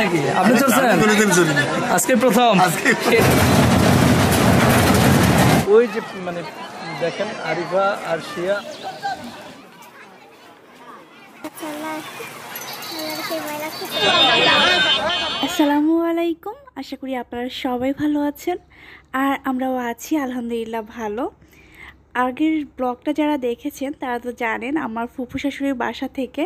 নাকি আপনি আজকে প্রথম ওই যে মানে দেখেন আরিফা আর শিয়া আসসালামু আলাইকুম আশা করি আপনারা সবাই ভালো আছেন আর আমরাও আছি আলহামদুলিল্লাহ ভালো আগের ব্লগটা যারা দেখেছেন তারা তো জানেন আমার ফুফু শাশুড়ির বাসা থেকে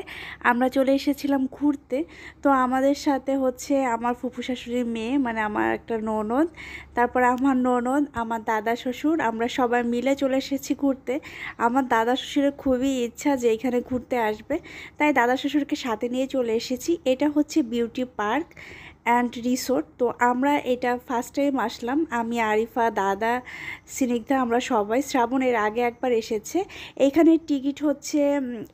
আমরা চলে এসেছিলাম ঘুরতে তো আমাদের সাথে হচ্ছে আমার ফুফু শাশুড়ির মেয়ে মানে আমার একটা ননদ তারপর আমার ননদ আমার দাদা শ্বশুর আমরা সবাই মিলে চলে এসেছি ঘুরতে আমার দাদা শ্বশুরের খুবই ইচ্ছা যে এখানে ঘুরতে আসবে তাই দাদা শ্বশুরকে সাথে নিয়ে চলে এসেছি এটা হচ্ছে বিউটি পার্ক অ্যান্ড রিসোর্ট তো আমরা এটা ফার্স্ট টাইম আসলাম আমি আরিফা দাদা সিনিগ্ধা আমরা সবাই শ্রাবণের আগে একবার এসেছে এখানে টিকিট হচ্ছে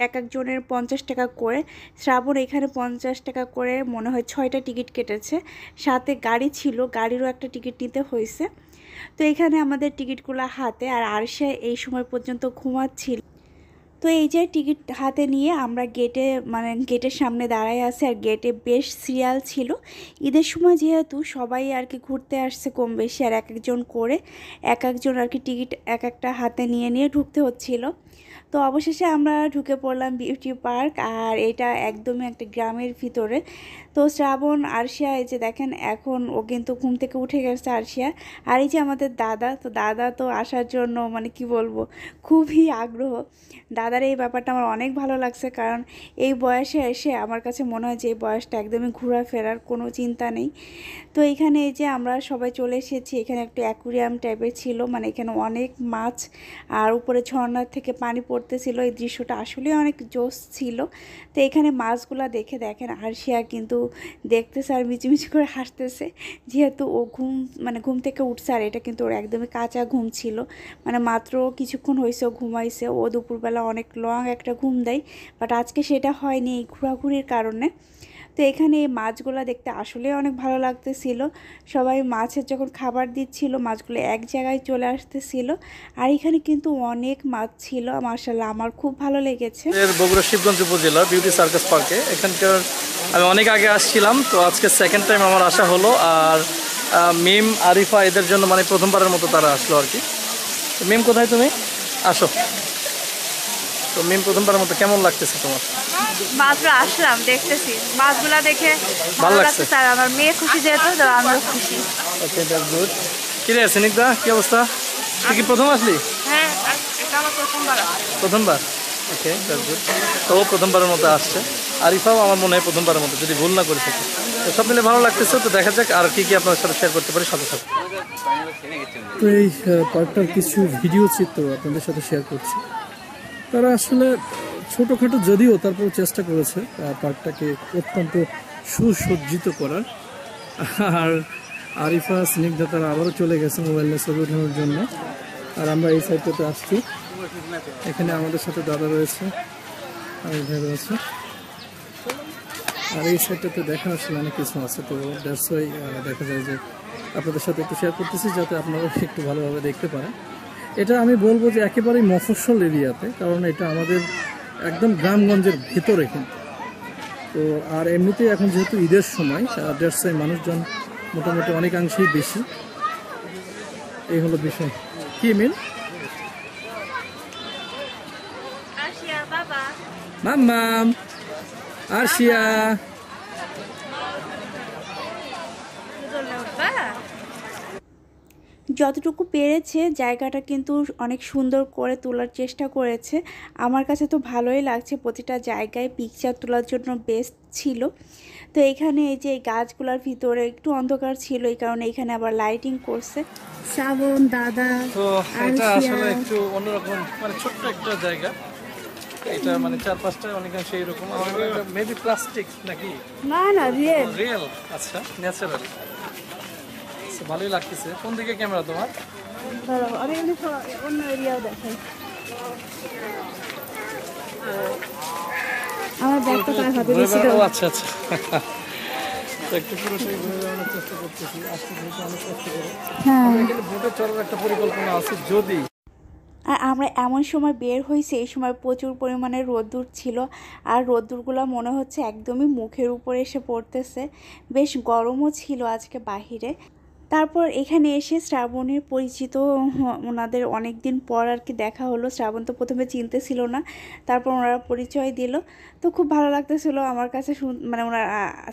এক একজনের পঞ্চাশ টাকা করে শ্রাবণ এখানে পঞ্চাশ টাকা করে মনে হয় ছয়টা টিকিট কেটেছে সাথে গাড়ি ছিল গাড়িরও একটা টিকিট নিতে হয়েছে তো এখানে আমাদের টিকিটগুলো হাতে আর আরশে এই সময় পর্যন্ত ঘুমাচ্ছিল তো এই যে টিকিট হাতে নিয়ে আমরা গেটে মানে গেটের সামনে দাঁড়ায় আছে আর গেটে বেশ সিরিয়াল ছিল ঈদের সময় যেহেতু সবাই আর কি ঘুরতে আসছে কম বেশি আর এক একজন করে এক একজন আর কি টিকিট এক একটা হাতে নিয়ে নিয়ে ঢুকতে হচ্ছিল তো অবশেষে আমরা ঢুকে পড়লাম বিউটি পার্ক আর এটা একদমই একটা গ্রামের ভিতরে তো শ্রাবণ আরশিয়া এই যে দেখেন এখন ও কিন্তু ঘুম থেকে উঠে গেছে আরশিয়া আর এই যে আমাদের দাদা তো দাদা তো আসার জন্য মানে কি বলবো খুবই আগ্রহ দাদা দাদার এই ব্যাপারটা আমার অনেক ভালো লাগছে কারণ এই বয়সে এসে আমার কাছে মনে হয় যে এই বয়সটা একদমই ঘোরাফেরার কোনো চিন্তা নেই তো এখানে এই যে আমরা সবাই চলে এসেছি এখানে একটা অ্যাকুরিয়াম টাইপের ছিল মানে এখানে অনেক মাছ আর উপরে ঝর্ণার থেকে পানি পড়তেছিল এই দৃশ্যটা আসলে অনেক জোশ ছিল তো এখানে মাছগুলা দেখে দেখেন আরশিয়া কিন্তু দেখতেছে আর মিচিমিচি করে হাসতেছে যেহেতু ও ঘুম মানে ঘুম থেকে উঠছে আর এটা কিন্তু ওর একদমই কাঁচা ঘুম ছিল মানে মাত্র কিছুক্ষণ হয়েছে ঘুমাইছে ও দুপুরবেলা অনেক লং একটা ঘুম দেয় বাট আজকে সেটা হয়নি এই ঘোরাঘুরির কারণে তো এখানে এই মাছগুলো দেখতে আসলে অনেক ভালো লাগতেছিল সবাই মাছের যখন খাবার দিচ্ছিল মাছগুলো এক জায়গায় চলে আসতেছিল আর এখানে কিন্তু অনেক মাছ ছিল মার্শাল্লাহ আমার খুব ভালো লেগেছে বগুড়া শিবগঞ্জ উপজেলা বিউটি সার্কাস পার্কে এখানকার আমি অনেক আগে আসছিলাম তো আজকে সেকেন্ড টাইম আমার আসা হলো আর মিম আরিফা এদের জন্য মানে প্রথমবারের মতো তারা আসলো আর কি মিম কোথায় তুমি আসো তো মিম প্রথমবার মতো কেমন লাগতেছে তোমার মাত্র আসলাম দেখতেছি মাছগুলা দেখে ভালো লাগছে স্যার আমার মেয়ে খুশি যেহেতু তো আমরা খুশি ওকে দ্যাটস গুড কি রে সিনিকদা কি অবস্থা তুই কি প্রথম আসলি হ্যাঁ এটা আমার প্রথমবার প্রথমবার ওকে দ্যাটস গুড তো প্রথমবারের মতো আসছে আরিফাও আমার মনে হয় প্রথমবারের মতো যদি ভুল না করে থাকি তো সব মিলে ভালো লাগতেছে তো দেখা যাক আর কি কি আপনার সাথে শেয়ার করতে পারি সাথে সাথে তো এই কয়েকটা কিছু ভিডিও চিত্র আপনাদের সাথে শেয়ার করছি তারা আসলে ছোটোখাটো যদিও তারপরে চেষ্টা করেছে পার্কটাকে অত্যন্ত সুসজ্জিত করার আর আরিফা স্নিগ্ধা তারা আবারও চলে গেছে মোবাইলে ছবি ওঠানোর জন্য আর আমরা এই সাইডটাতে আসছি এখানে আমাদের সাথে দাদা রয়েছে আর ভাই রয়েছে আর এই সাইডটাতে দেখা আসলে অনেক কিছু আছে তো দেখা যায় যে আপনাদের সাথে একটু শেয়ার করতেছি যাতে আপনারা একটু ভালোভাবে দেখতে পারেন এটা আমি বলবো যে একেবারেই মফস্বল এরিয়াতে কারণ এটা আমাদের একদম গ্রামগঞ্জের ভেতরে কিন্তু তো আর এমনিতেই এখন যেহেতু ঈদের সময় দেড়শায় মানুষজন মোটামুটি অনেকাংশেই বেশি এই হলো বিষয় কি মিল আর আরশিয়া যতটুকু পেরেছে জায়গাটা কিন্তু অনেক সুন্দর করে তোলার চেষ্টা করেছে আমার কাছে তো ভালোই লাগছে প্রতিটা জায়গায় পিকচার তোলার জন্য বেস্ট ছিল তো এখানে এই যে গাছগুলোর ভিতরে একটু অন্ধকার ছিল এই কারণে এখানে আবার লাইটিং করছে শ্রাবণ দাদা তো এটা আসলে একটু অন্যরকম মানে ছোট্ট একটা জায়গা এটা মানে চার পাঁচটা সেই রকম মেবি প্লাস্টিক নাকি না না রিয়েল রিয়েল আচ্ছা ন্যাচারাল লাগছে ভালোই লাগতেছে কোন দিকে ক্যামেরা তোমার আচ্ছা, আচ্ছা। হ্যাঁ। আর আমরা এমন সময় বের হয়েছি এই সময় প্রচুর পরিমাণে রোদ্দুর ছিল আর রোদ্দুরগুলো মনে হচ্ছে একদমই মুখের উপরে এসে পড়তেছে বেশ গরমও ছিল আজকে বাহিরে তারপর এখানে এসে শ্রাবণের পরিচিত ওনাদের অনেক দিন পর আর কি দেখা হলো শ্রাবণ তো প্রথমে চিনতে ছিল না তারপর ওনারা পরিচয় দিল তো খুব ভালো লাগতেছিলো আমার কাছে মানে ওনার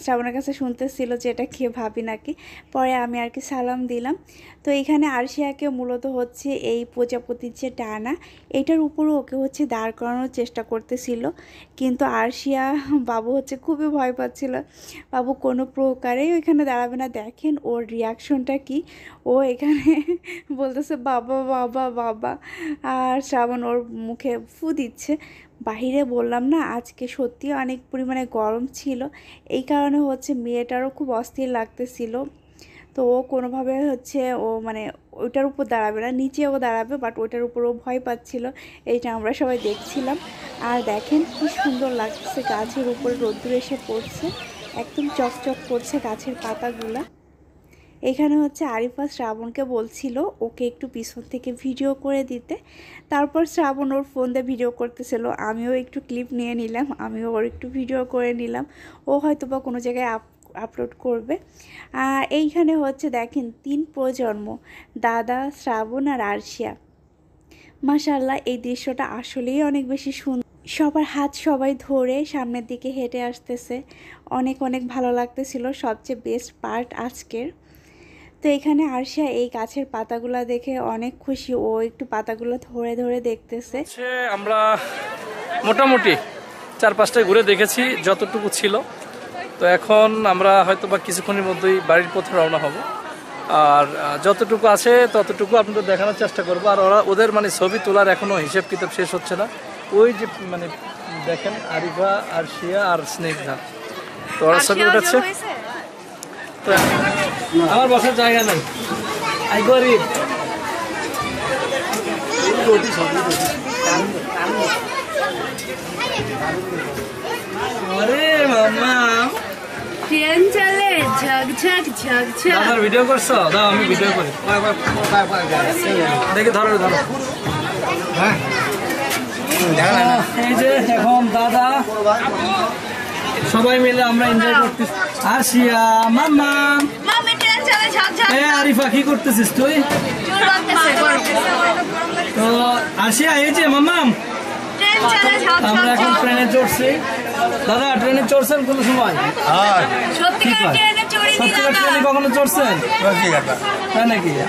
শ্রাবণের কাছে শুনতেছিল যে এটা খেয়ে ভাবি নাকি পরে আমি আর কি সালাম দিলাম তো এখানে আরশিয়াকে মূলত হচ্ছে এই প্রজাপতির যে টানা এটার উপরও ওকে হচ্ছে দাঁড় করানোর চেষ্টা করতেছিল কিন্তু আরশিয়া বাবু হচ্ছে খুবই ভয় পাচ্ছিল বাবু কোনো প্রকারেই ওইখানে দাঁড়াবে না দেখেন ওর রিয়াকশন কারণটা কি ও এখানে বলতেছে বাবা বাবা বাবা আর শ্রাবণ ওর মুখে ফু দিচ্ছে বাহিরে বললাম না আজকে সত্যি অনেক পরিমাণে গরম ছিল এই কারণে হচ্ছে মেয়েটারও খুব অস্থির লাগতেছিল তো ও কোনোভাবে হচ্ছে ও মানে ওইটার উপর দাঁড়াবে না নিচেও দাঁড়াবে বাট ওইটার উপরও ভয় পাচ্ছিল এইটা আমরা সবাই দেখছিলাম আর দেখেন কি সুন্দর লাগছে গাছের উপর রোদ্দুর এসে পড়ছে একদম চকচক করছে গাছের পাতাগুলা এখানে হচ্ছে আরিফা শ্রাবণকে বলছিল ওকে একটু পিছন থেকে ভিডিও করে দিতে তারপর শ্রাবণ ওর ফোন দিয়ে ভিডিও করতেছিল আমিও একটু ক্লিপ নিয়ে নিলাম আমিও ওর একটু ভিডিও করে নিলাম ও হয়তো বা কোনো জায়গায় আপ আপলোড করবে এইখানে হচ্ছে দেখেন তিন প্রজন্ম দাদা শ্রাবণ আর আরশিয়া মাসাল্লাহ এই দৃশ্যটা আসলেই অনেক বেশি সুন্দর সবার হাত সবাই ধরে সামনের দিকে হেঁটে আসতেছে অনেক অনেক ভালো লাগতেছিল সবচেয়ে বেস্ট পার্ট আজকের তো এখানে আরশা এই গাছের পাতাগুলো দেখে অনেক খুশি ও একটু পাতাগুলো ধরে ধরে দেখতেছে আমরা মোটামুটি চার পাঁচটায় ঘুরে দেখেছি যতটুকু ছিল তো এখন আমরা হয়তো বা কিছুক্ষণের মধ্যেই বাড়ির পথে রওনা হব আর যতটুকু আছে ততটুকু আপনাদের দেখানোর চেষ্টা করব আর ওরা ওদের মানে ছবি তোলার এখনও হিসেব কিতাব শেষ হচ্ছে না ওই যে মানে দেখেন আরিফা আর শিয়া আর স্নেহা তো ওরা ছবি উঠেছে আমার বসার জায়গা নাই আই গরিব আরে মামা ভিডিও করছো আমি ভিডিও দেখে ধরো ধরো হ্যাঁ এই যে এখন দাদা সবাই মিলে আমরা এনজয় করতেছি আসিয়া মাম্মা আরিফা কি করতেছিস তুই তো আসিয়া এই যে মাম্মাম আমরা এখন ট্রেনে চড়ছি দাদা ট্রেনে চড়ছেন কোন সময় হ্যাঁ। সত্যিকার কখনো চড়ছেন তাই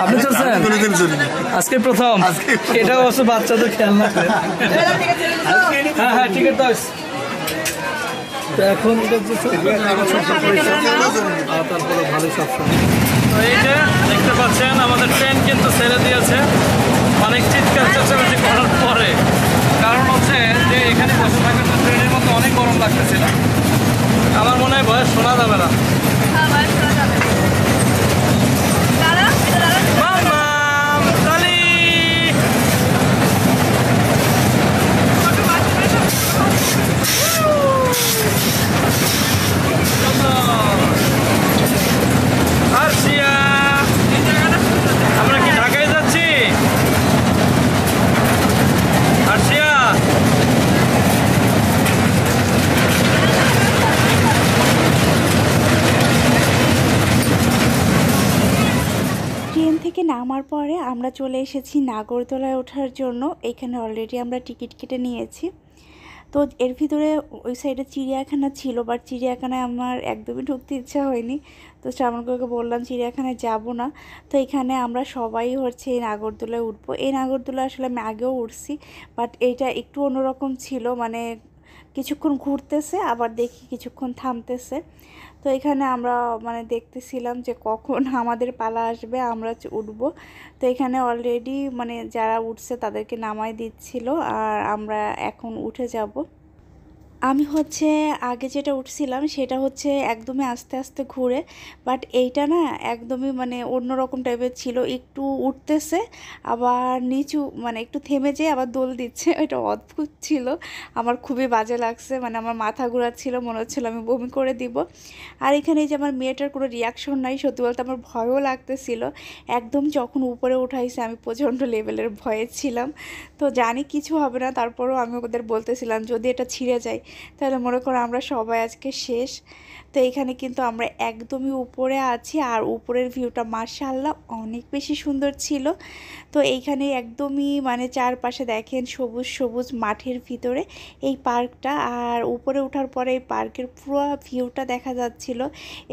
আপনি চড়ছেন আজকে প্রথম এটা অবশ্য বাচ্চাদের খেয়াল না হ্যাঁ হ্যাঁ ঠিক আছে তো এখন তারপরে ভালো সবসময় তো এই যে দেখতে পাচ্ছেন আমাদের ট্রেন কিন্তু ছেড়ে দিয়েছে অনেক চিৎকার চেঁচামেচি করার পরে চলে এসেছি নাগরতলায় ওঠার জন্য এখানে অলরেডি আমরা টিকিট কেটে নিয়েছি তো এর ভিতরে ওই সাইডে চিড়িয়াখানা ছিল বাট চিড়িয়াখানায় আমার একদমই ঢুকতে ইচ্ছা হয়নি তো শ্রাবণকে বললাম চিড়িয়াখানায় যাব না তো এখানে আমরা সবাই হচ্ছে এই নাগরদোলায় উঠবো এই নাগরদোলা আসলে আমি আগেও উঠছি বাট এইটা একটু অন্যরকম ছিল মানে কিছুক্ষণ ঘুরতেছে আবার দেখি কিছুক্ষণ থামতেছে তো এখানে আমরা মানে দেখতেছিলাম যে কখন আমাদের পালা আসবে আমরা উঠব তো এখানে অলরেডি মানে যারা উঠছে তাদেরকে নামাই দিচ্ছিল আর আমরা এখন উঠে যাব আমি হচ্ছে আগে যেটা উঠছিলাম সেটা হচ্ছে একদমই আস্তে আস্তে ঘুরে বাট এইটা না একদমই মানে অন্যরকম টাইপের ছিল একটু উঠতেছে আবার নিচু মানে একটু থেমে যেয়ে আবার দোল দিচ্ছে এটা অদ্ভুত ছিল আমার খুবই বাজে লাগছে মানে আমার মাথা ঘুরাচ্ছিল মনে হচ্ছিলো আমি বমি করে দিব আর এখানে যে আমার মেয়েটার কোনো রিয়াকশন নাই সত্যি বলতে আমার ভয়ও লাগতেছিল একদম যখন উপরে উঠাইছে আমি প্রচণ্ড লেভেলের ভয়ে ছিলাম তো জানি কিছু হবে না তারপরও আমি ওদের বলতেছিলাম যদি এটা ছিঁড়ে যায় তাহলে মনে করো আমরা সবাই আজকে শেষ তো এখানে কিন্তু আমরা একদমই উপরে আছি আর উপরের ভিউটা মার্শাল্লাহ অনেক বেশি সুন্দর ছিল তো এইখানে একদমই মানে চারপাশে দেখেন সবুজ সবুজ মাঠের ভিতরে এই পার্কটা আর উপরে ওঠার পরে এই পার্কের পুরো ভিউটা দেখা যাচ্ছিল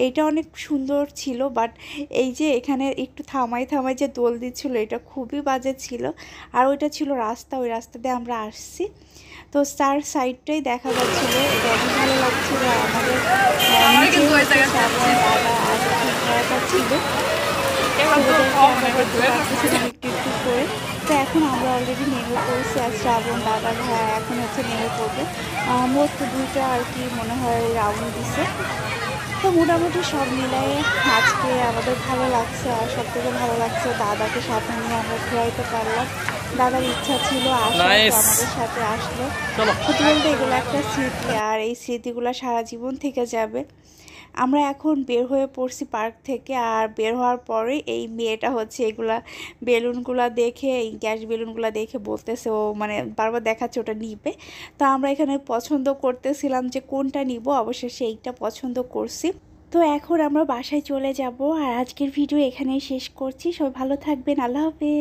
এইটা অনেক সুন্দর ছিল বাট এই যে এখানে একটু থামাই থামাই যে দোল দিচ্ছিলো এটা খুবই বাজে ছিল আর ওইটা ছিল রাস্তা ওই রাস্তা দিয়ে আমরা আসছি তো তার সাইডটাই দেখা যাচ্ছিল ভালো লাগছিল আমাদের ছিল একটু করে তো এখন আমরা অলরেডি নেমে পড়ছি আর শ্রাবণ দাদা ভাই এখন হচ্ছে নেমে পড়বে মোট দুইটা আর কি মনে হয় রাউন্ড দিছে তো মোটামুটি সব মিলাই আজকে আমাদের ভালো লাগছে আর সব থেকে ভালো লাগছে দাদাকে সাথে নিয়ে আমরা ঘুরাইতে পারলাম দাদার ইচ্ছা ছিল আমাদের সাথে আসলো সত্যি বলতে এগুলো একটা স্মৃতি আর এই স্মৃতিগুলো সারা জীবন থেকে যাবে আমরা এখন বের হয়ে পড়ছি পার্ক থেকে আর বের হওয়ার পরে এই মেয়েটা হচ্ছে এগুলা বেলুনগুলা দেখে এই গ্যাস বেলুনগুলা দেখে বলতেছে ও মানে বারবার দেখাচ্ছে ওটা নিবে তো আমরা এখানে পছন্দ করতেছিলাম যে কোনটা নিব অবশেষে এইটা পছন্দ করছি তো এখন আমরা বাসায় চলে যাব আর আজকের ভিডিও এখানেই শেষ করছি সবাই ভালো থাকবেন আল্লাহ হাফেজ